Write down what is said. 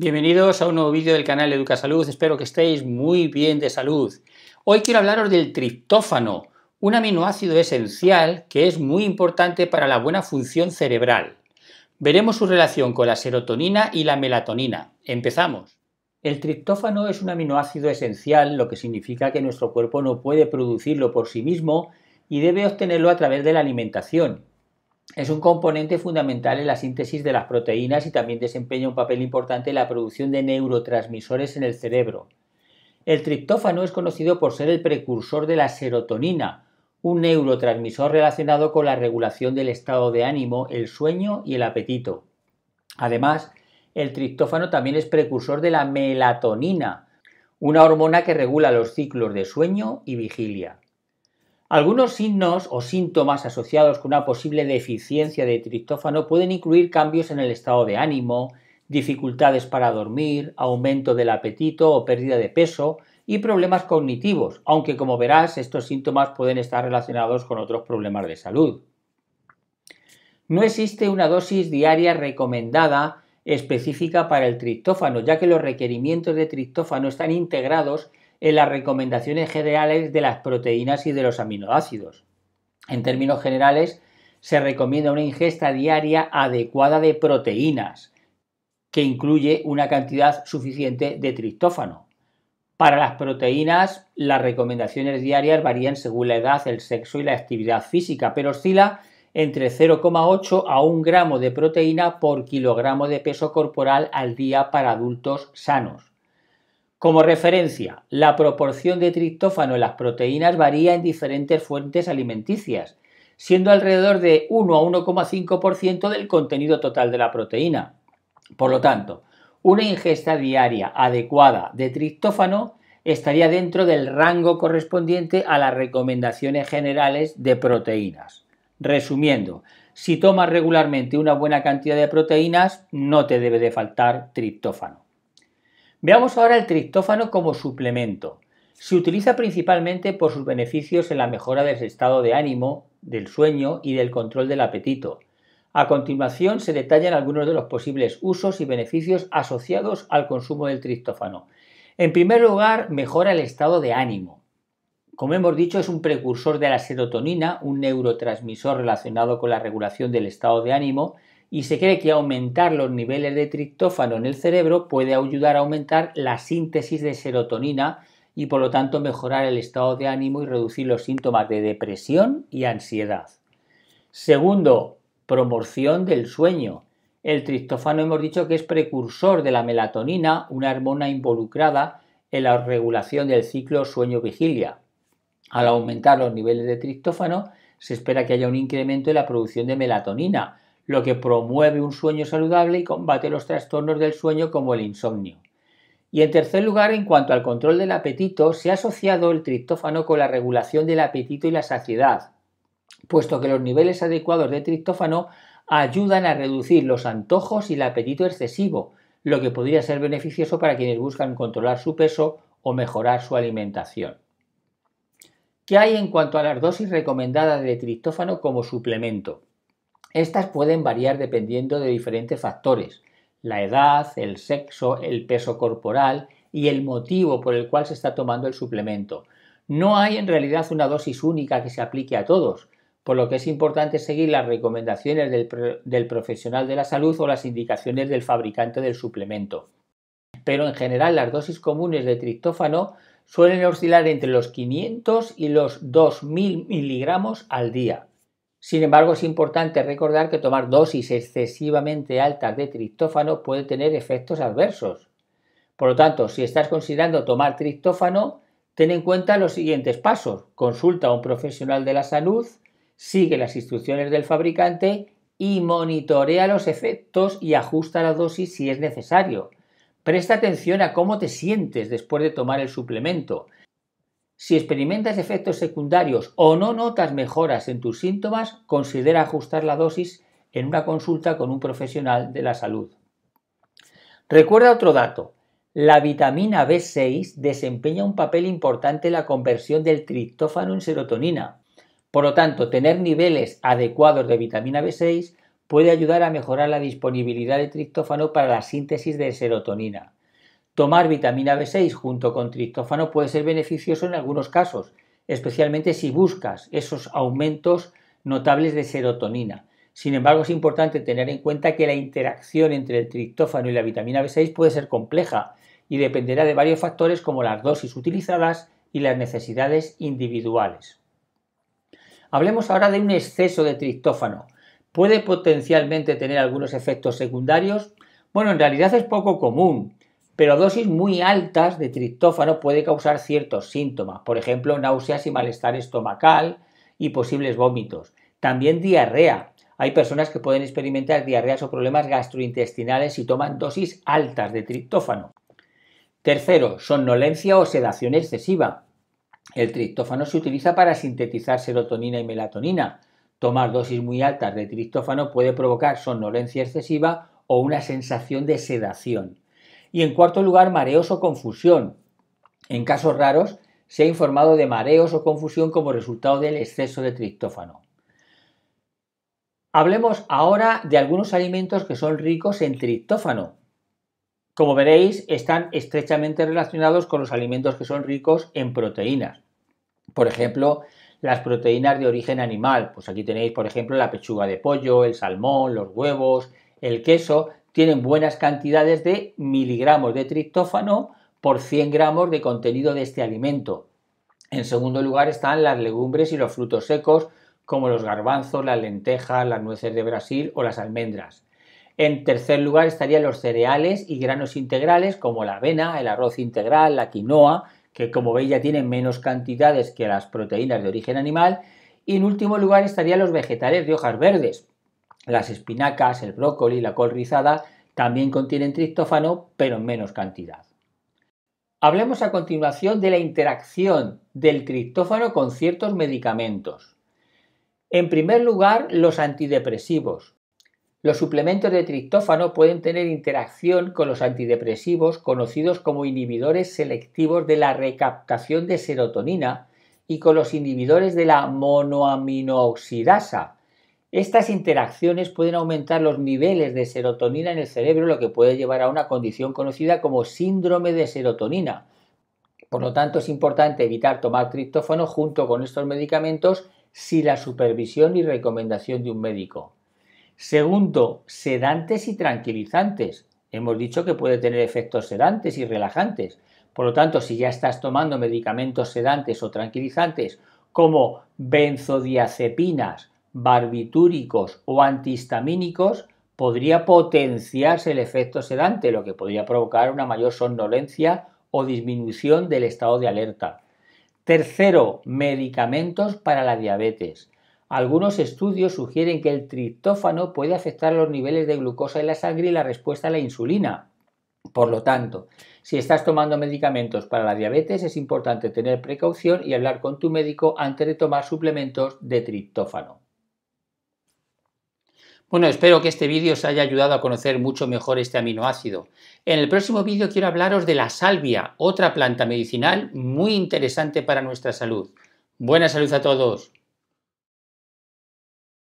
Bienvenidos a un nuevo vídeo del canal Educa Salud. Espero que estéis muy bien de salud. Hoy quiero hablaros del triptófano, un aminoácido esencial que es muy importante para la buena función cerebral. Veremos su relación con la serotonina y la melatonina. Empezamos. El triptófano es un aminoácido esencial, lo que significa que nuestro cuerpo no puede producirlo por sí mismo y debe obtenerlo a través de la alimentación es un componente fundamental en la síntesis de las proteínas y también desempeña un papel importante en la producción de neurotransmisores en el cerebro. El triptófano es conocido por ser el precursor de la serotonina, un neurotransmisor relacionado con la regulación del estado de ánimo, el sueño y el apetito. Además, el triptófano también es precursor de la melatonina, una hormona que regula los ciclos de sueño y vigilia. Algunos signos o síntomas asociados con una posible deficiencia de triptófano pueden incluir cambios en el estado de ánimo, dificultades para dormir, aumento del apetito o pérdida de peso y problemas cognitivos, aunque como verás estos síntomas pueden estar relacionados con otros problemas de salud. No existe una dosis diaria recomendada específica para el triptófano, ya que los requerimientos de triptófano están integrados en las recomendaciones generales de las proteínas y de los aminoácidos. En términos generales, se recomienda una ingesta diaria adecuada de proteínas, que incluye una cantidad suficiente de triptófano. Para las proteínas, las recomendaciones diarias varían según la edad, el sexo y la actividad física, pero oscila entre 0,8 a 1 gramo de proteína por kilogramo de peso corporal al día para adultos sanos. Como referencia, la proporción de triptófano en las proteínas varía en diferentes fuentes alimenticias, siendo alrededor de 1 a 1,5% del contenido total de la proteína. Por lo tanto, una ingesta diaria adecuada de triptófano estaría dentro del rango correspondiente a las recomendaciones generales de proteínas. Resumiendo, si tomas regularmente una buena cantidad de proteínas, no te debe de faltar triptófano. Veamos ahora el tristófano como suplemento. Se utiliza principalmente por sus beneficios en la mejora del estado de ánimo, del sueño y del control del apetito. A continuación se detallan algunos de los posibles usos y beneficios asociados al consumo del tristófano. En primer lugar, mejora el estado de ánimo. Como hemos dicho, es un precursor de la serotonina, un neurotransmisor relacionado con la regulación del estado de ánimo y se cree que aumentar los niveles de triptófano en el cerebro puede ayudar a aumentar la síntesis de serotonina y por lo tanto mejorar el estado de ánimo y reducir los síntomas de depresión y ansiedad. Segundo, promoción del sueño. El triptófano hemos dicho que es precursor de la melatonina, una hormona involucrada en la regulación del ciclo sueño-vigilia. Al aumentar los niveles de triptófano, se espera que haya un incremento en la producción de melatonina, lo que promueve un sueño saludable y combate los trastornos del sueño como el insomnio. Y en tercer lugar, en cuanto al control del apetito, se ha asociado el triptófano con la regulación del apetito y la saciedad, puesto que los niveles adecuados de triptófano ayudan a reducir los antojos y el apetito excesivo, lo que podría ser beneficioso para quienes buscan controlar su peso o mejorar su alimentación. ¿Qué hay en cuanto a las dosis recomendadas de triptófano como suplemento? Estas pueden variar dependiendo de diferentes factores, la edad, el sexo, el peso corporal y el motivo por el cual se está tomando el suplemento. No hay en realidad una dosis única que se aplique a todos, por lo que es importante seguir las recomendaciones del, profesional de la salud o las indicaciones del fabricante del suplemento. Pero en general las dosis comunes de triptófano suelen oscilar entre los 500 y los 2.000 miligramos al día. Sin embargo, es importante recordar que tomar dosis excesivamente altas de triptófano puede tener efectos adversos. Por lo tanto, si estás considerando tomar tristófano, ten en cuenta los siguientes pasos. Consulta a un profesional de la salud, sigue las instrucciones del fabricante y monitorea los efectos y ajusta la dosis si es necesario. Presta atención a cómo te sientes después de tomar el suplemento si experimentas efectos secundarios o no notas mejoras en tus síntomas, considera ajustar la dosis en una consulta con un profesional de la salud. Recuerda otro dato. La vitamina B6 desempeña un papel importante en la conversión del triptófano en serotonina. Por lo tanto, tener niveles adecuados de vitamina B6 puede ayudar a mejorar la disponibilidad de triptófano para la síntesis de serotonina. Tomar vitamina B6 junto con triptófano puede ser beneficioso en algunos casos, especialmente si buscas esos aumentos notables de serotonina. Sin embargo, es importante tener en cuenta que la interacción entre el triptófano y la vitamina B6 puede ser compleja y dependerá de varios factores como las dosis utilizadas y las necesidades individuales. Hablemos ahora de un exceso de triptófano. ¿Puede potencialmente tener algunos efectos secundarios? Bueno, en realidad es poco común, pero dosis muy altas de triptófano puede causar ciertos síntomas, por ejemplo, náuseas y malestar estomacal y posibles vómitos. También diarrea. Hay personas que pueden experimentar diarreas o problemas gastrointestinales si toman dosis altas de triptófano. Tercero, somnolencia o sedación excesiva. El triptófano se utiliza para sintetizar serotonina y melatonina. Tomar dosis muy altas de triptófano puede provocar somnolencia excesiva o una sensación de sedación. Y en cuarto lugar, mareos o confusión. En casos raros, se ha informado de mareos o confusión como resultado del exceso de triptófano. Hablemos ahora de algunos alimentos que son ricos en triptófano. Como veréis, están estrechamente relacionados con los alimentos que son ricos en proteínas. Por ejemplo, las proteínas de origen animal. Pues aquí tenéis, por ejemplo, la pechuga de pollo, el salmón, los huevos, el queso, tienen buenas cantidades de miligramos de triptófano por 100 gramos de contenido de este alimento. En segundo lugar están las legumbres y los frutos secos, como los garbanzos, las lentejas, las nueces de Brasil o las almendras. En tercer lugar estarían los cereales y granos integrales, como la avena, el arroz integral, la quinoa, que como veis ya tienen menos cantidades que las proteínas de origen animal. Y en último lugar estarían los vegetales de hojas verdes, las espinacas, el brócoli, la col rizada también contienen tristófano, pero en menos cantidad. Hablemos a continuación de la interacción del tristófano con ciertos medicamentos. En primer lugar, los antidepresivos. Los suplementos de tristófano pueden tener interacción con los antidepresivos conocidos como inhibidores selectivos de la recaptación de serotonina y con los inhibidores de la monoaminooxidasa, estas interacciones pueden aumentar los niveles de serotonina en el cerebro, lo que puede llevar a una condición conocida como síndrome de serotonina. Por lo tanto, es importante evitar tomar triptófano junto con estos medicamentos sin la supervisión y recomendación de un médico. Segundo, sedantes y tranquilizantes. Hemos dicho que puede tener efectos sedantes y relajantes. Por lo tanto, si ya estás tomando medicamentos sedantes o tranquilizantes como benzodiazepinas, barbitúricos o antihistamínicos podría potenciarse el efecto sedante, lo que podría provocar una mayor somnolencia o disminución del estado de alerta. Tercero, medicamentos para la diabetes. Algunos estudios sugieren que el triptófano puede afectar los niveles de glucosa en la sangre y la respuesta a la insulina. Por lo tanto, si estás tomando medicamentos para la diabetes es importante tener precaución y hablar con tu médico antes de tomar suplementos de triptófano. Bueno, espero que este vídeo os haya ayudado a conocer mucho mejor este aminoácido. En el próximo vídeo quiero hablaros de la salvia, otra planta medicinal muy interesante para nuestra salud. Buena salud a todos.